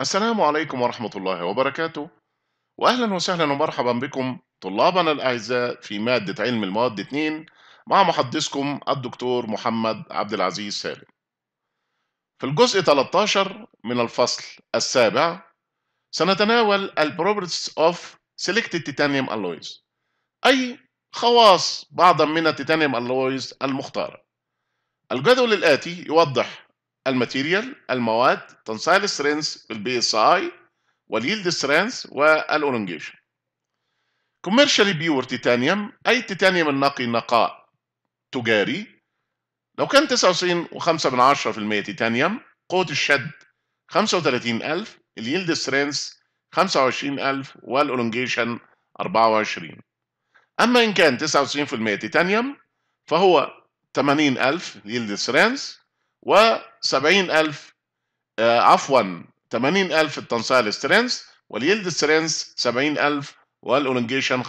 السلام عليكم ورحمة الله وبركاته وأهلا وسهلا ومرحبا بكم طلابنا الأعزاء في مادة علم المواد 2 مع محدثكم الدكتور محمد عبد العزيز سالم في الجزء 13 من الفصل السابع سنتناول البروبرتس اوف سيلكتد تيتانيوم ألويز أي خواص بعضا من التيتانيوم ألويز المختارة الجدول الآتي يوضح الماتيريال المواد تنسايل سترينث بالبي اس اي واليلد سترينث والالونجيشن كوميرشالي بيور تيتانيوم اي تيتانيوم النقي نقاء تجاري لو كان 99.5% تيتانيوم قوة الشد 35000 اليلد سترينث 25000 والالونجيشن 24 اما ان كان 99% تيتانيوم فهو 80000 يلد سترينث و70000 آه عفوا 80000 التنصيع سترينث واليلد سترينث 70000 والأولنجيشن 15%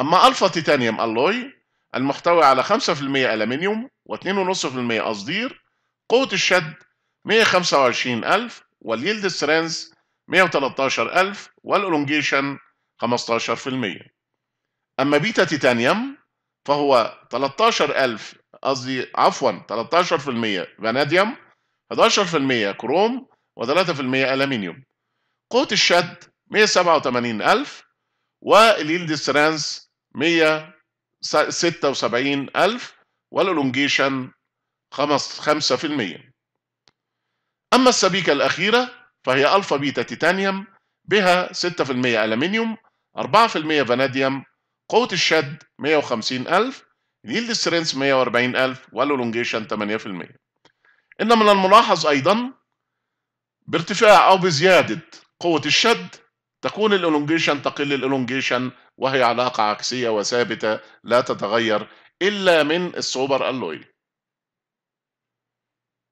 أما ألفا تيتانيوم ألوي المحتوي على 5% ألمنيوم و2.5% قصدير قوة الشد 125000 واليلد سترينث 113000 والألونجيشن 15% أما بيتا تيتانيوم فهو 13000 قصدي عفوا 13% فاناديوم 11% كروم و3% ألمنيوم قوة الشد 187000 واليلد سترانس 176000 والالونجيشن 5% أما السبيكة الأخيرة فهي ألفا بيتا تيتانيوم بها 6% ألمنيوم 4% فاناديوم قوة الشد 150000 يلد سترينث 140000 والولونجيشن 8% إن من الملاحظ أيضا بارتفاع أو بزيادة قوة الشد تكون الالونجيشن تقل الالونجيشن وهي علاقة عكسية وثابتة لا تتغير إلا من السوبر الويل